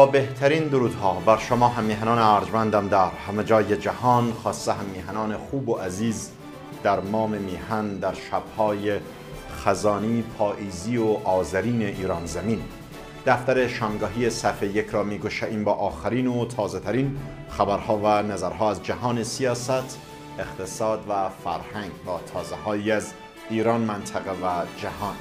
با بهترین درودها بر شما همیهنان ارجمندم در همه جای جهان خاصه همیهنان خوب و عزیز در مام میهن در شبهای خزانی پاییزی و آذرین ایران زمین دفتر شامگاهی صفحه یک را میگشاییم با آخرین و تازه ترین خبرها و نظرها از جهان سیاست اقتصاد و فرهنگ با تازه از ایران منطقه و جهان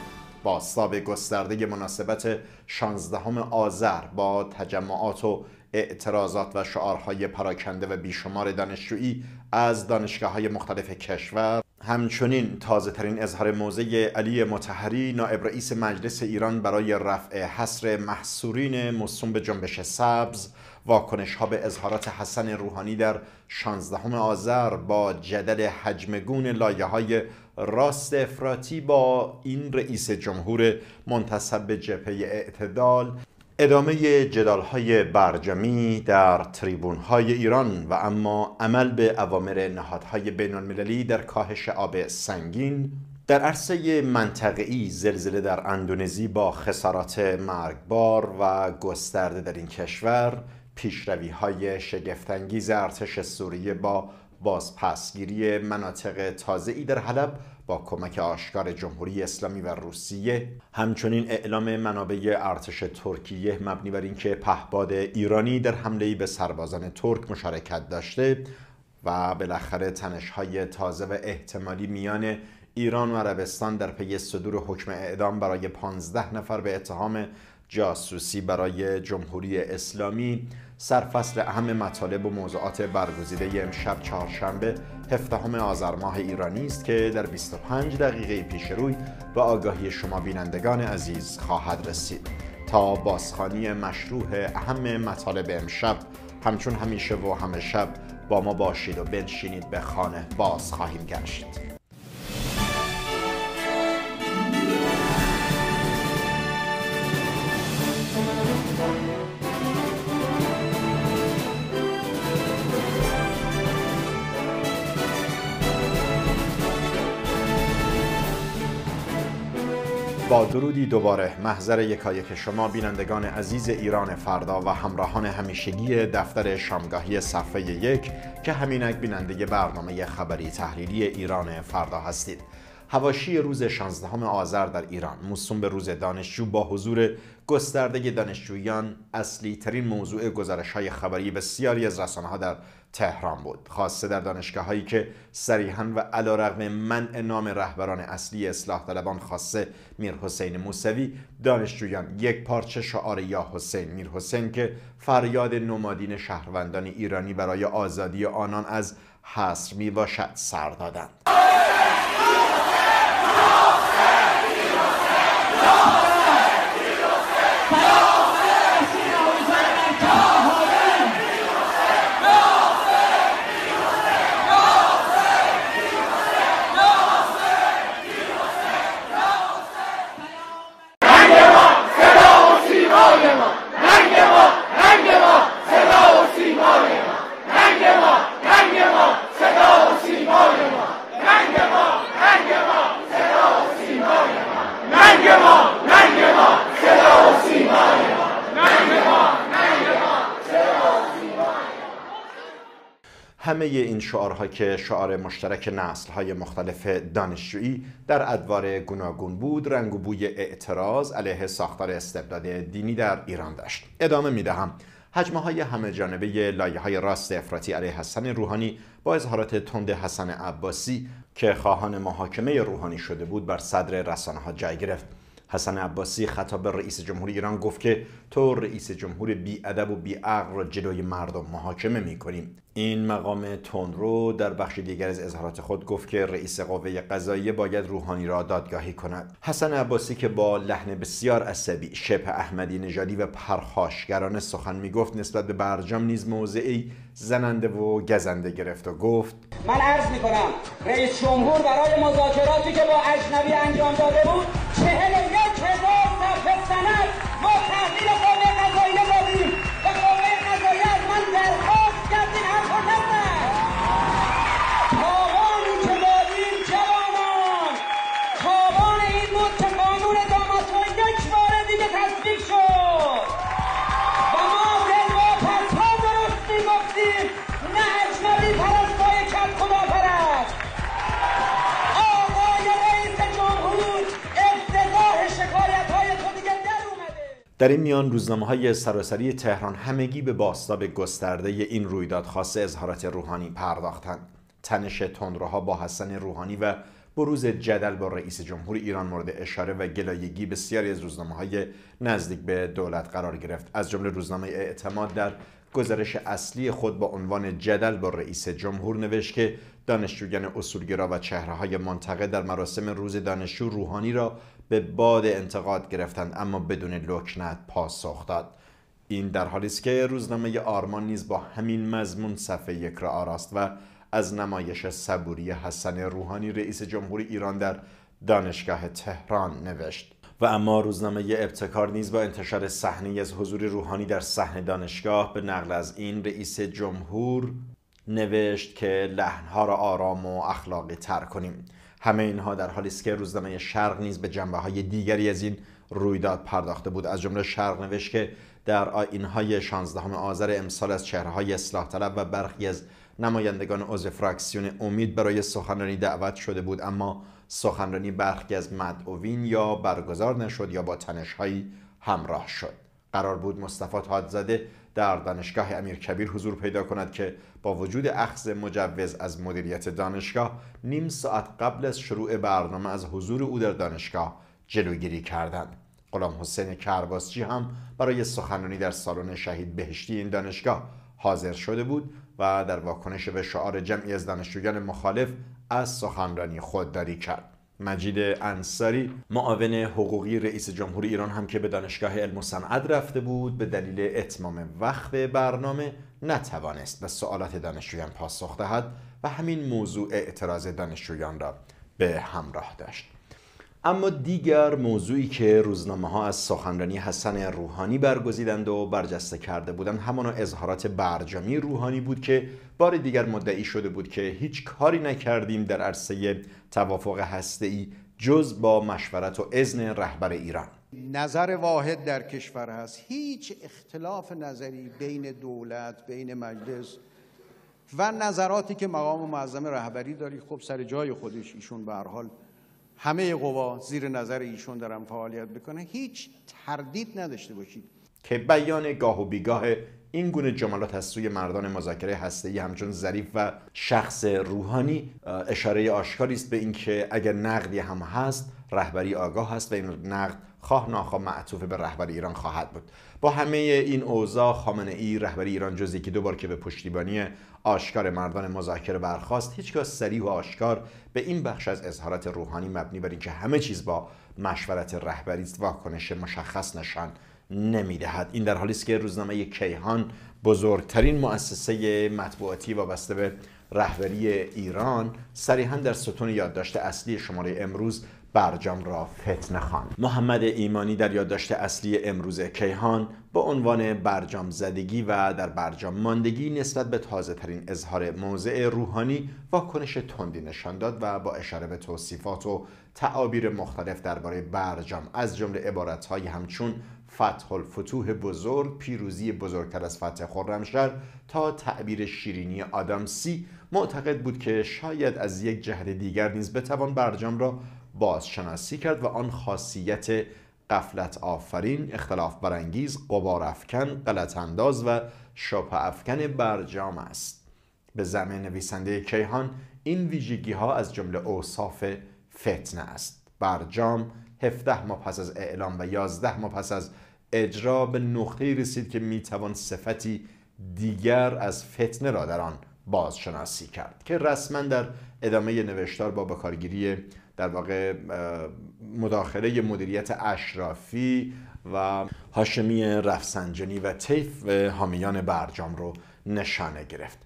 با ساب گسترده مناسبت شانزدهم آذر با تجمعات و اعتراضات و شعارهای پراکنده و بیشمار دانشجویی از دانشگاه های مختلف کشور همچنین تازه ترین اظهار موضع علی متحری نائب رئیس مجلس ایران برای رفع حصر محصورین مصوم به جنبش سبز واکنش ها به اظهارات حسن روحانی در 16 آذر با جدل حجمگون لایه های راست افراتی با این رئیس جمهور منتصب به جبهه اعتدال ادامه جدال های برجمی در تریبون های ایران و اما عمل به اوامر نهادهای بین المللی در کاهش آب سنگین در عرصه منطقه‌ای زلزله در اندونزی با خسارات مرگبار و گسترده در این کشور پیشروی های شگفتانگیز ارتش سوریه با بازپسگیری مناطق ای در حلب با کمک آشکار جمهوری اسلامی و روسیه همچنین اعلام منابع ارتش ترکیه مبنی بر اینکه پهباد ایرانی در حمله به سربازان ترک مشارکت داشته و بالاخره تنش‌های تازه و احتمالی میان ایران و عربستان در پی صدور حکم اعدام برای 15 نفر به اتهام جاسوسی برای جمهوری اسلامی سرفصل اهم مطالب و موضوعات برگزیده امشب چهارشنبه هفدهم آذر ماه ایرانی است که در 25 دقیقه پیش روی به آگاهی شما بینندگان عزیز خواهد رسید تا بازخانی مشروع اهم مطالب امشب همچون همیشه و همه شب با ما باشید و بنشینید به خانه باز خواهیم گشت درودی دوباره محضر یکایک شما بینندگان عزیز ایران فردا و همراهان همیشگی دفتر شامگاهی صفحه یک که همینک بیننده برنامه خبری تحلیلی ایران فردا هستید هواشی روز 16 آذر در ایران موسوم به روز دانشجو با حضور گسترده دانشجویان اصلی ترین موضوع گزارش های خبری بسیاری از رسانه ها در تهران بود خاصه در دانشگاه هایی که صریحا و رغم منع نام رهبران اصلی اصلاح طلبان خاصه میر حسین موسوی دانشجویان یک پارچه شعار یا حسین میر حسین که فریاد نمادین شهروندان ایرانی برای آزادی آنان از حصر می باشد سر دادند همه این شعارها که شعار مشترک نسلهای مختلف دانشجویی در ادوار گوناگون بود رنگ و بوی اعتراض علیه ساختار استبداد دینی در ایران داشت ادامه میدهم حجمه های همه جانبه لایه های راست افراطی علیه حسن روحانی با اظهارات تند حسن عباسی که خواهان محاکمه روحانی شده بود بر صدر رسانه ها جای گرفت حسن عباسی خطاب به رئیس جمهور ایران گفت که تو رئیس جمهور بی ادب و عقل را جلوی مردم محاکمه می کنیم این مقام تندرو در بخش دیگر از اظهارات خود گفت که رئیس قوه قضاییه باید روحانی را دادگاهی کند حسن عباسی که با لحن بسیار عصبی شپ احمدی نژادی و پرخاشگرانه سخن میگفت نسبت به برجام نیز موضعی زننده و گزنده گرفت و گفت من عرض کنم رئیس جمهور برای مذاکراتی که با اجنبی انجام داده بود چهل tonight. More time. در این میان روزنامه های سراسری تهران همگی به باستاب گسترده این رویداد خاص اظهارات روحانی پرداختند تنش تندروها با حسن روحانی و بروز جدل با رئیس جمهور ایران مورد اشاره و گلایگی بسیاری از روزنامه های نزدیک به دولت قرار گرفت از جمله روزنامه اعتماد در گزارش اصلی خود با عنوان جدل با رئیس جمهور نوشت که دانشجویان اصولگرا و چهره های منطقه در مراسم روز دانشجو روحانی را به باد انتقاد گرفتند اما بدون لکنت پاسخ داد این در حالی است که روزنامه آرمان نیز با همین مضمون صفحه یک را آراست و از نمایش صبوری حسن روحانی رئیس جمهور ایران در دانشگاه تهران نوشت و اما روزنامه ابتکار نیز با انتشار صحنه از حضور روحانی در صحنه دانشگاه به نقل از این رئیس جمهور نوشت که لحنها را آرام و اخلاقی تر کنیم همه اینها در حالی است که روزنامه شرق نیز به جنبه های دیگری از این رویداد پرداخته بود از جمله شرق نوشت که در آینهای 16 آذر امسال از چهره های اصلاح طلب و برخی از نمایندگان عضو فراکسیون امید برای سخنرانی دعوت شده بود اما سخنرانی برخی از مدعوین یا برگزار نشد یا با تنشهایی همراه شد قرار بود مصطفی تادزاده در دانشگاه امیرکبیر حضور پیدا کند که با وجود اخذ مجوز از مدیریت دانشگاه نیم ساعت قبل از شروع برنامه از حضور او در دانشگاه جلوگیری کردند غلام حسین کرباسچی هم برای سخنرانی در سالن شهید بهشتی این دانشگاه حاضر شده بود و در واکنش به شعار جمعی از دانشجویان مخالف از سخنرانی خودداری کرد مجید انصاری معاون حقوقی رئیس جمهور ایران هم که به دانشگاه علم و صنعت رفته بود به دلیل اتمام وقت برنامه نتوانست به سوالات دانشجویان پاسخ دهد و همین موضوع اعتراض دانشجویان را به همراه داشت اما دیگر موضوعی که روزنامه ها از سخنرانی حسن روحانی برگزیدند و برجسته کرده بودند همان اظهارات برجامی روحانی بود که بار دیگر مدعی شده بود که هیچ کاری نکردیم در عرصه توافق ای جز با مشورت و اذن رهبر ایران نظر واحد در کشور هست هیچ اختلاف نظری بین دولت بین مجلس و نظراتی که مقام معظم رهبری داری خب سر جای خودش ایشون به هر حال همه قوا زیر نظر ایشون دارن فعالیت بکنه هیچ تردید نداشته باشید که بیان گاه و بیگاه این گونه جملات از سوی مردان مذاکره هسته‌ای همچون ظریف و شخص روحانی اشاره آشکاری است به اینکه اگر نقدی هم هست رهبری آگاه هست و این نقد خواه ناخواه معطوف به رهبر ایران خواهد بود با همه این اوضاع خامنه ای رهبر ایران جز که بار که به پشتیبانی آشکار مردان مذاکره برخواست هیچگاه سریح و آشکار به این بخش از اظهارات روحانی مبنی بر اینکه همه چیز با مشورت رهبری است واکنش مشخص نشان نمیدهد این در حالی است که روزنامه کیهان بزرگترین مؤسسه مطبوعاتی وابسته به رهبری ایران صریحا در ستون یادداشت اصلی شماره امروز برجام را فتنه خان محمد ایمانی در یادداشت اصلی امروز کیهان با عنوان برجام زدگی و در برجام ماندگی نسبت به تازه ترین اظهار موضع روحانی واکنش تندی نشان داد و با اشاره به توصیفات و تعابیر مختلف درباره برجام از جمله عبارتهایی همچون فتح الفتوح بزرگ پیروزی بزرگتر از فتح خرمشهر تا تعبیر شیرینی آدم سی معتقد بود که شاید از یک جهت دیگر نیز بتوان برجام را بازشناسی کرد و آن خاصیت قفلت آفرین، اختلاف برانگیز، قبار افکن، غلط انداز و شپ افکن برجام است. به زمین نویسنده کیهان این ویژگی ها از جمله اوصاف فتنه است. برجام 17 ماه پس از اعلام و 11 ماه پس از اجرا به نقطه رسید که می توان صفتی دیگر از فتنه را در آن بازشناسی کرد که رسما در ادامه نوشتار با بکارگیری در واقع مداخله مدیریت اشرافی و هاشمی رفسنجانی و طیف حامیان برجام رو نشانه گرفت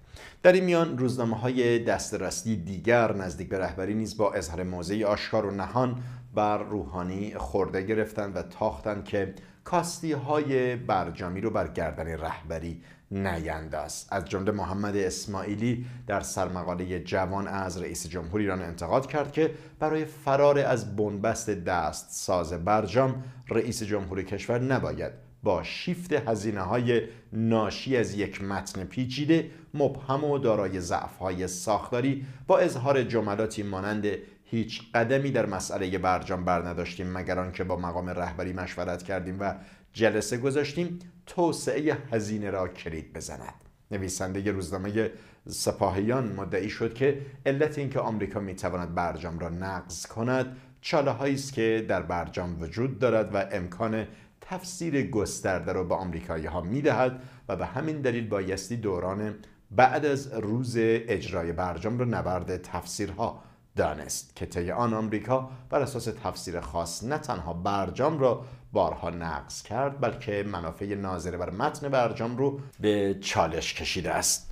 در این میان روزنامه های دسترسی دیگر نزدیک به رهبری نیز با اظهار موضعی آشکار و نهان بر روحانی خورده گرفتند و تاختند که کاستی های برجامی رو بر گردن رهبری نینداز از جمله محمد اسماعیلی در سرمقاله جوان از رئیس جمهور ایران انتقاد کرد که برای فرار از بنبست دست ساز برجام رئیس جمهور کشور نباید با شیفت هزینه های ناشی از یک متن پیچیده مبهم و دارای ضعف های ساختاری با اظهار جملاتی مانند هیچ قدمی در مسئله برجام برنداشتیم نداشتیم مگر آنکه با مقام رهبری مشورت کردیم و جلسه گذاشتیم توسعه هزینه را کلید بزند نویسنده روزنامه سپاهیان مدعی شد که علت اینکه آمریکا میتواند برجام را نقض کند چاله هایی است که در برجام وجود دارد و امکان تفسیر گسترده را به آمریکایی ها میدهد و به همین دلیل بایستی دوران بعد از روز اجرای برجام را نبرد تفسیرها دانست که طی آن آمریکا بر اساس تفسیر خاص نه تنها برجام را بارها نقض کرد بلکه منافع ناظره بر متن برجام رو به چالش کشیده است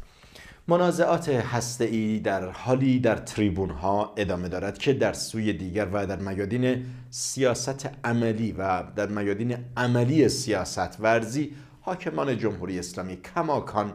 منازعات هسته در حالی در تریبون ها ادامه دارد که در سوی دیگر و در میادین سیاست عملی و در میادین عملی سیاست ورزی حاکمان جمهوری اسلامی کماکان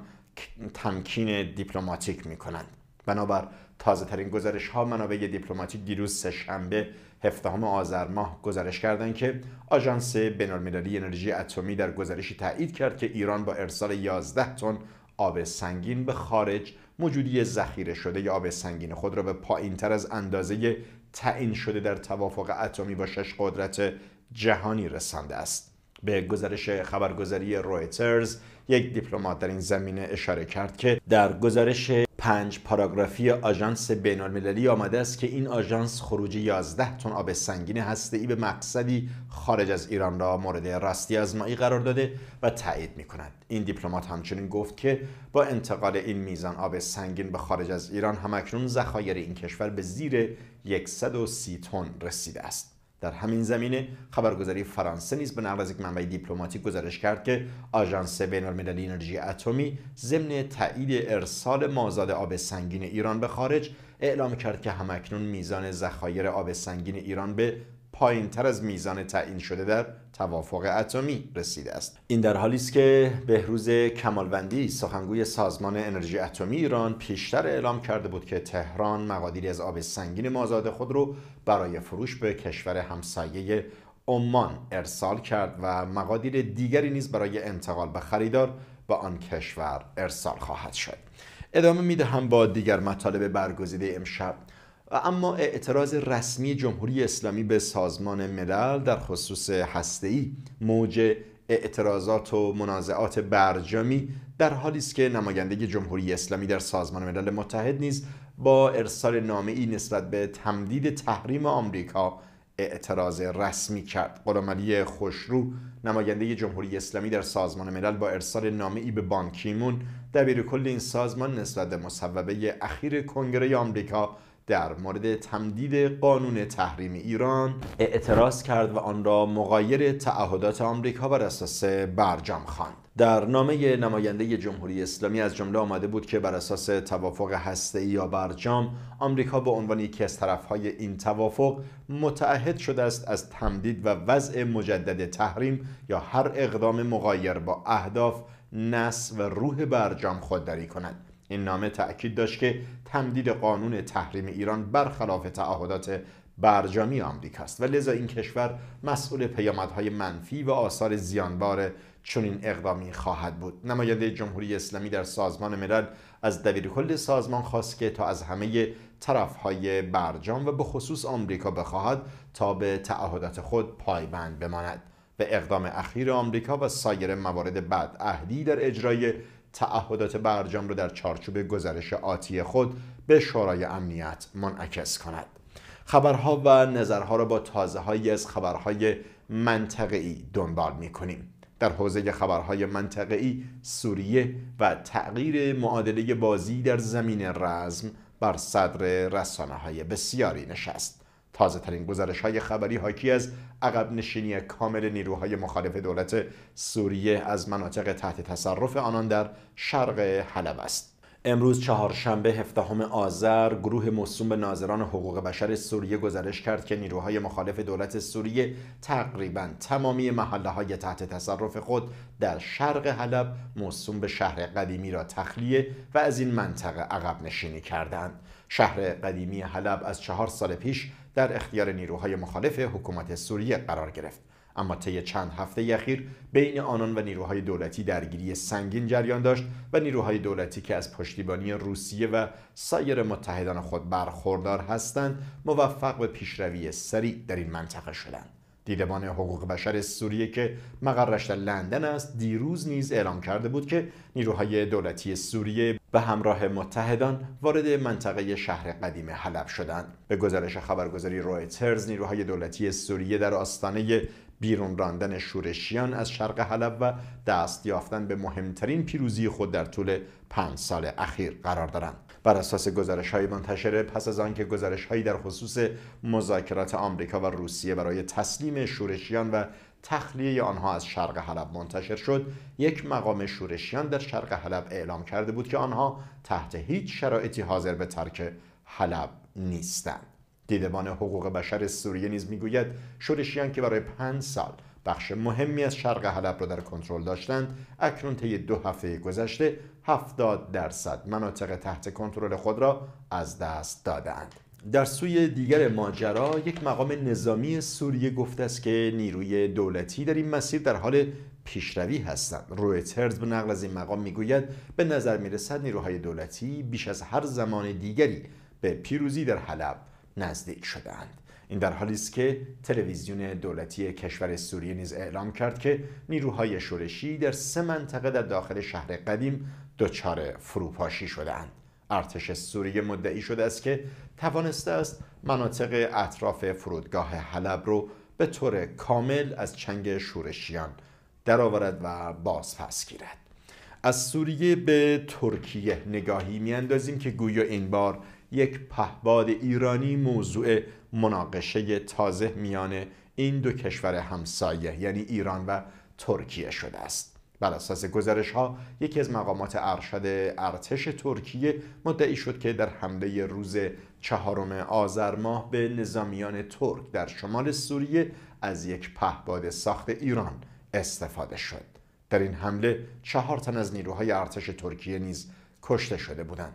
تمکین دیپلماتیک می کنند بنابر تازه ترین گزارش ها منابع دیپلماتیک دیروز سه شنبه هفدهم آذر ماه گزارش کردند که آژانس بین‌المللی انرژی اتمی در گزارشی تایید کرد که ایران با ارسال 11 تن آب سنگین به خارج موجودی ذخیره شده ی آب سنگین خود را به پایین تر از اندازه تعیین شده در توافق اتمی با شش قدرت جهانی رسانده است به گزارش خبرگزاری رویترز یک دیپلمات در این زمینه اشاره کرد که در گزارش پنج پاراگرافی آژانس بینالمللی آمده است که این آژانس خروج 11 تن آب سنگین هسته ای به مقصدی خارج از ایران را مورد راستی مایی قرار داده و تایید می کند. این دیپلمات همچنین گفت که با انتقال این میزان آب سنگین به خارج از ایران همکنون ذخایر این کشور به زیر 130 تن رسیده است. در همین زمینه خبرگزاری فرانسه نیز به نقل از یک منبع دیپلماتیک گزارش کرد که آژانس بینالمللی انرژی اتمی ضمن تایید ارسال مازاد آب سنگین ایران به خارج اعلام کرد که همکنون میزان ذخایر آب سنگین ایران به پایین تر از میزان تعیین شده در توافق اتمی رسیده است این در حالی است که بهروز کمالوندی سخنگوی سازمان انرژی اتمی ایران پیشتر اعلام کرده بود که تهران مقادیری از آب سنگین مازاد خود رو برای فروش به کشور همسایه عمان ارسال کرد و مقادیر دیگری نیز برای انتقال به خریدار به آن کشور ارسال خواهد شد ادامه دهم با دیگر مطالب برگزیده امشب اما اعتراض رسمی جمهوری اسلامی به سازمان ملل در خصوص هسته‌ای موج اعتراضات و منازعات برجامی در حالی است که نماینده جمهوری اسلامی در سازمان ملل متحد نیز با ارسال نامه ای نسبت به تمدید تحریم آمریکا اعتراض رسمی کرد غلامعلی خوشرو نماینده جمهوری اسلامی در سازمان ملل با ارسال نامه ای به بانکیمون دبیر کل این سازمان نسبت به مصوبه اخیر کنگره آمریکا در مورد تمدید قانون تحریم ایران اعتراض کرد و آن را مغایر تعهدات آمریکا بر اساس برجام خواند در نامه نماینده جمهوری اسلامی از جمله آمده بود که بر اساس توافق هسته یا برجام آمریکا به عنوان یکی از طرفهای این توافق متعهد شده است از تمدید و وضع مجدد تحریم یا هر اقدام مغایر با اهداف نس و روح برجام خودداری کند این نامه تأکید داشت که تمدید قانون تحریم ایران برخلاف تعهدات برجامی آمریکا است و لذا این کشور مسئول پیامدهای منفی و آثار زیانبار چنین اقدامی خواهد بود نماینده جمهوری اسلامی در سازمان ملل از دبیرکل سازمان خواست که تا از همه طرفهای برجام و به خصوص آمریکا بخواهد تا به تعهدات خود پایبند بماند به اقدام اخیر آمریکا و سایر موارد اهدی در اجرای تعهدات برجام را در چارچوب گزارش آتی خود به شورای امنیت منعکس کند خبرها و نظرها را با تازه های از خبرهای منطقه‌ای دنبال می کنیم. در حوزه خبرهای منطقه‌ای سوریه و تغییر معادله بازی در زمین رزم بر صدر رسانه های بسیاری نشست تازه ترین گزارش های خبری حاکی از عقب نشینی کامل نیروهای مخالف دولت سوریه از مناطق تحت تصرف آنان در شرق حلب است. امروز چهارشنبه هفدهم آذر گروه موسوم به ناظران حقوق بشر سوریه گزارش کرد که نیروهای مخالف دولت سوریه تقریبا تمامی محله های تحت تصرف خود در شرق حلب موسوم به شهر قدیمی را تخلیه و از این منطقه عقب نشینی کردند شهر قدیمی حلب از چهار سال پیش در اختیار نیروهای مخالف حکومت سوریه قرار گرفت اما طی چند هفته اخیر بین آنان و نیروهای دولتی درگیری سنگین جریان داشت و نیروهای دولتی که از پشتیبانی روسیه و سایر متحدان خود برخوردار هستند موفق به پیشروی سریع در این منطقه شدند دیدبان حقوق بشر سوریه که مقرش در لندن است دیروز نیز اعلام کرده بود که نیروهای دولتی سوریه به همراه متحدان وارد منطقه شهر قدیم حلب شدند به گزارش خبرگزاری رویترز نیروهای دولتی سوریه در آستانه بیرون راندن شورشیان از شرق حلب و دست یافتن به مهمترین پیروزی خود در طول پنج سال اخیر قرار دارند بر اساس گزارش های منتشره پس از آنکه گزارش هایی در خصوص مذاکرات آمریکا و روسیه برای تسلیم شورشیان و تخلیه آنها از شرق حلب منتشر شد یک مقام شورشیان در شرق حلب اعلام کرده بود که آنها تحت هیچ شرایطی حاضر به ترک حلب نیستند دیدبان حقوق بشر سوریه نیز میگوید شورشیان که برای پنج سال بخش مهمی از شرق حلب را در کنترل داشتند اکنون طی دو هفته گذشته 70 درصد مناطق تحت کنترل خود را از دست دادند در سوی دیگر ماجرا یک مقام نظامی سوریه گفته است که نیروی دولتی در این مسیر در حال پیشروی هستند رویترز به نقل از این مقام میگوید به نظر میرسد نیروهای دولتی بیش از هر زمان دیگری به پیروزی در حلب نزدیک شدهاند این در حالی است که تلویزیون دولتی کشور سوریه نیز اعلام کرد که نیروهای شورشی در سه منطقه در داخل شهر قدیم دچار فروپاشی شدهاند ارتش سوریه مدعی شده است که توانسته است مناطق اطراف فرودگاه حلب رو به طور کامل از چنگ شورشیان درآورد و بازپس گیرد از سوریه به ترکیه نگاهی میاندازیم که گویا این بار یک پهباد ایرانی موضوع مناقشه تازه میان این دو کشور همسایه یعنی ایران و ترکیه شده است بر اساس گزارش ها یکی از مقامات ارشد ارتش ترکیه مدعی شد که در حمله روز چهارم آذر ماه به نظامیان ترک در شمال سوریه از یک پهباد ساخت ایران استفاده شد در این حمله چهار تن از نیروهای ارتش ترکیه نیز کشته شده بودند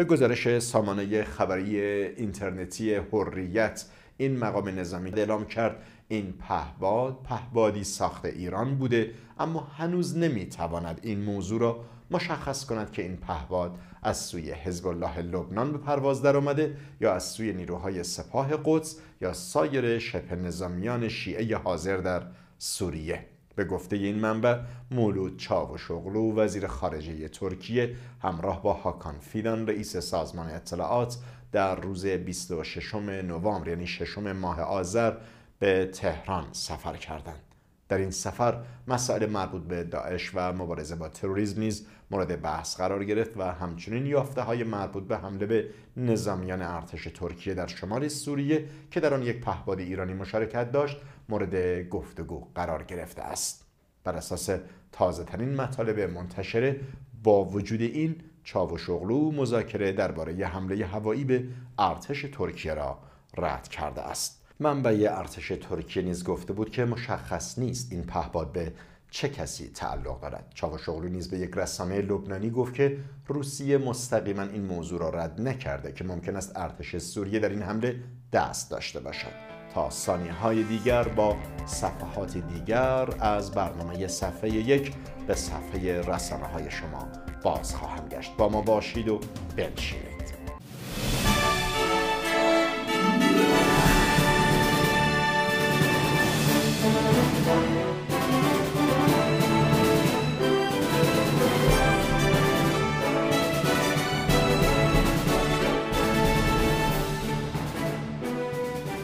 به گزارش سامانه خبری اینترنتی حریت این مقام نظامی اعلام کرد این پهباد پهبادی ساخت ایران بوده اما هنوز نمیتواند این موضوع را مشخص کند که این پهباد از سوی حزب الله لبنان به پرواز درآمده یا از سوی نیروهای سپاه قدس یا سایر شبه نظامیان شیعه حاضر در سوریه به گفته این منبع مولود چاو شغلو وزیر خارجه ترکیه همراه با هاکان فیدان رئیس سازمان اطلاعات در روز 26 نوامبر یعنی 6 ماه آذر به تهران سفر کردند در این سفر مسائل مربوط به داعش و مبارزه با تروریسم نیز مورد بحث قرار گرفت و همچنین یافته های مربوط به حمله به نظامیان ارتش ترکیه در شمال سوریه که در آن یک پهپاد ایرانی مشارکت داشت مورد گفتگو قرار گرفته است بر اساس تازه مطالب منتشره با وجود این شغلو مذاکره درباره حمله هوایی به ارتش ترکیه را رد کرده است منبع ارتش ترکیه نیز گفته بود که مشخص نیست این پهباد به چه کسی تعلق دارد چاوشوغلو نیز به یک رسانه لبنانی گفت که روسیه مستقیما این موضوع را رد نکرده که ممکن است ارتش سوریه در این حمله دست داشته باشد تا های دیگر با صفحات دیگر از برنامه صفحه یک به صفحه رسانه های شما باز خواهم گشت با ما باشید و بنشینید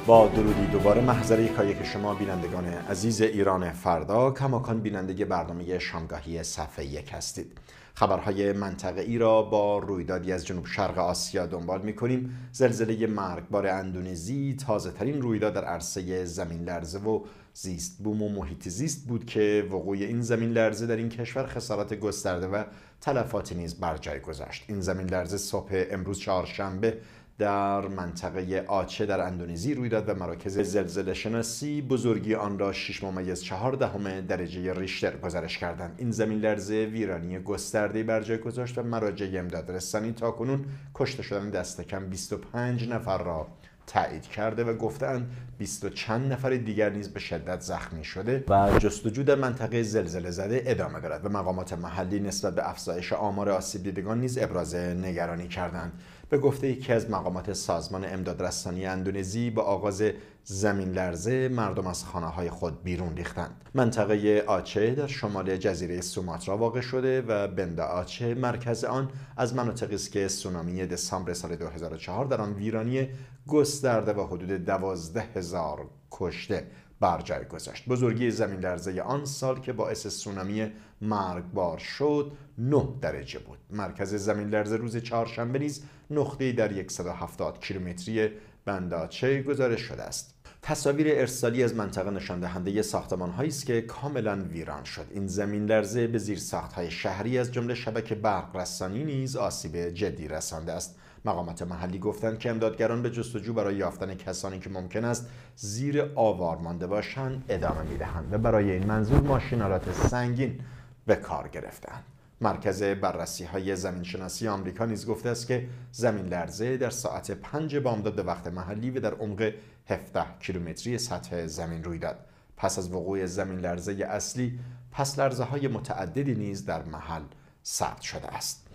با درودی دوباره محضر که شما بینندگان عزیز ایران فردا کماکان بیننده برنامه شامگاهی صفحه یک هستید خبرهای منطقه ای را با رویدادی از جنوب شرق آسیا دنبال می کنیم زلزله مرگبار اندونزی تازه ترین رویداد در عرصه زمین لرزه و زیست بوم و محیط زیست بود که وقوع این زمین لرزه در این کشور خسارات گسترده و تلفاتی نیز بر جای گذاشت این زمین لرزه صبح امروز چهارشنبه در منطقه آچه در اندونزی روی داد و مراکز زلزله شناسی بزرگی آن را 6 ممیز 4 دهم درجه ریشتر گزارش کردند این زمین لرزه ویرانی گسترده بر جای گذاشت و مراجع امداد رسانی کنون کشته شدن دست کم 25 نفر را تایید کرده و گفتند 20 چند نفر دیگر نیز به شدت زخمی شده و جستجو در منطقه زلزله زده ادامه دارد و مقامات محلی نسبت به افزایش آمار آسیب دیدگان نیز ابراز نگرانی کردند به گفته یکی از مقامات سازمان امدادرسانی اندونزی با آغاز زمین لرزه مردم از خانه های خود بیرون ریختند منطقه آچه در شمال جزیره سوماترا واقع شده و بند آچه مرکز آن از مناطقی است که سونامی دسامبر سال 2004 در آن ویرانی گسترده و حدود 12 هزار کشته بر جای گذاشت بزرگی زمین لرزه آن سال که باعث سونامی مرگبار شد 9 درجه بود مرکز زمین لرزه روز چهارشنبه نیز نقطه‌ای در 170 کیلومتری بنداچه گزارش شده است تصاویر ارسالی از منطقه نشان دهنده ساختمان است که کاملا ویران شد این زمین لرزه به زیر های شهری از جمله شبکه برق رسانی نیز آسیب جدی رسانده است مقامات محلی گفتند که امدادگران به جستجو برای یافتن کسانی که ممکن است زیر آوار مانده باشند ادامه میدهند و برای این منظور ماشینالات سنگین به کار گرفتند مرکز بررسی های زمینشناسی آمریکا نیز گفته است که زمین لرزه در ساعت 5 بامداد وقت محلی و در عمق 17 کیلومتری سطح زمین روی داد پس از وقوع زمین لرزه اصلی پس لرزه های متعددی نیز در محل ثبت شده است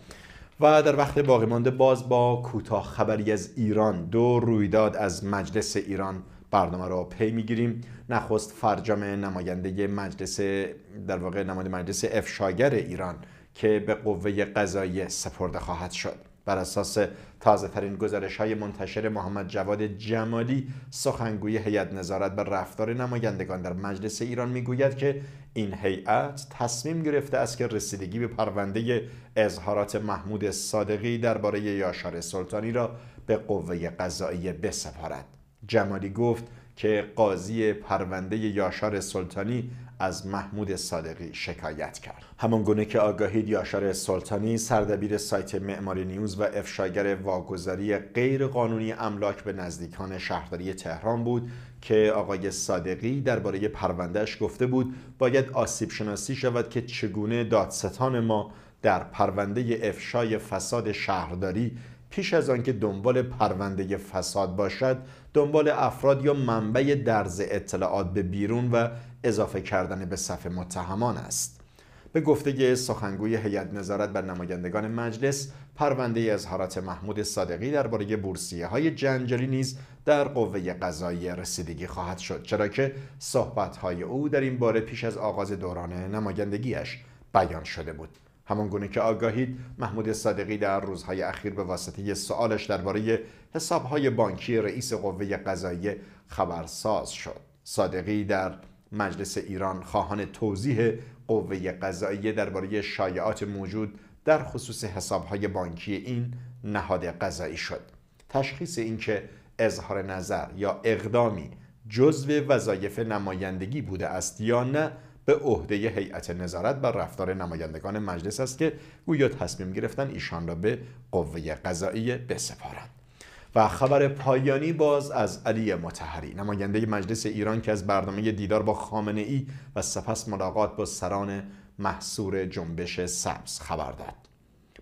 و در وقت باقی مانده باز با کوتاه خبری از ایران دو رویداد از مجلس ایران برنامه را پی میگیریم نخست فرجام نماینده مجلس در واقع نماینده مجلس افشاگر ایران که به قوه قضایی سپرده خواهد شد بر اساس تازه ترین گزارش های منتشر محمد جواد جمالی سخنگوی هیئت نظارت بر رفتار نمایندگان در مجلس ایران میگوید که این هیئت تصمیم گرفته است که رسیدگی به پرونده اظهارات محمود صادقی درباره یاشار سلطانی را به قوه قضاییه بسپارد جمالی گفت که قاضی پرونده یاشار سلطانی از محمود صادقی شکایت کرد همان گونه که آگاهید یاشار سلطانی سردبیر سایت معماری نیوز و افشاگر واگذاری غیرقانونی املاک به نزدیکان شهرداری تهران بود که آقای صادقی درباره پروندهش گفته بود باید آسیب شناسی شود که چگونه دادستان ما در پرونده افشای فساد شهرداری پیش از آنکه دنبال پرونده فساد باشد دنبال افراد یا منبع درز اطلاعات به بیرون و اضافه کردن به صف متهمان است به گفته سخنگوی هیئت نظارت بر نمایندگان مجلس پرونده اظهارات محمود صادقی درباره بورسیه های جنجالی نیز در قوه قضایی رسیدگی خواهد شد چرا که صحبت های او در این باره پیش از آغاز دوران نمایندگیش بیان شده بود همان گونه که آگاهید محمود صادقی در روزهای اخیر به واسطه سوالش درباره حسابهای بانکی رئیس قوه قضاییه خبرساز شد صادقی در مجلس ایران خواهان توضیح قوه قضاییه درباره شایعات موجود در خصوص حسابهای بانکی این نهاد قضایی شد تشخیص اینکه اظهار نظر یا اقدامی جزو وظایف نمایندگی بوده است یا نه به عهده هیئت نظارت بر رفتار نمایندگان مجلس است که گویا تصمیم گرفتن ایشان را به قوه قضایی بسپارند و خبر پایانی باز از علی متحری نماینده مجلس ایران که از برنامه دیدار با خامنه ای و سپس ملاقات با سران محصور جنبش سبز خبر داد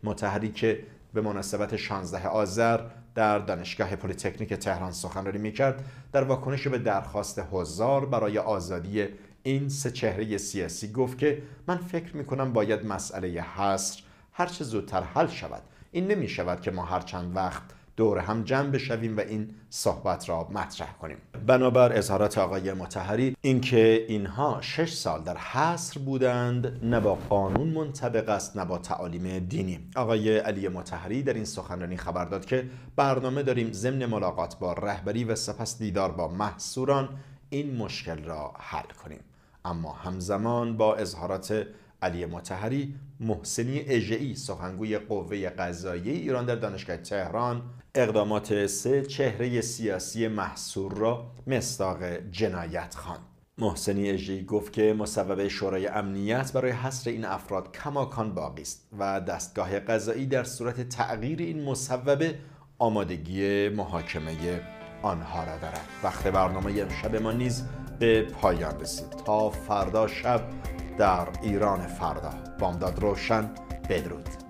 متحری که به مناسبت 16 آذر در دانشگاه پلیتکنیک تهران سخنرانی میکرد در واکنش به درخواست هزار برای آزادی این سه چهره سیاسی گفت که من فکر می کنم باید مسئله حصر هر چه زودتر حل شود این نمی شود که ما هر چند وقت دور هم جمع بشویم و این صحبت را مطرح کنیم بنابر اظهارات آقای متحری اینکه اینها شش سال در حصر بودند نه با قانون منطبق است نه با تعالیم دینی آقای علی متحری در این سخنرانی خبر داد که برنامه داریم ضمن ملاقات با رهبری و سپس دیدار با محصوران این مشکل را حل کنیم اما همزمان با اظهارات علی متحری محسنی اجعی سخنگوی قوه قضایی ایران در دانشگاه تهران اقدامات سه چهره سیاسی محصور را مستاق جنایت خواند محسنی اجعی گفت که مصوبه شورای امنیت برای حصر این افراد کماکان باقی است و دستگاه قضایی در صورت تغییر این مصوبه آمادگی محاکمه آنها را دارد وقت برنامه امشب ما نیز به پایان رسید تا فردا شب در ایران فردا بامداد روشن بدرود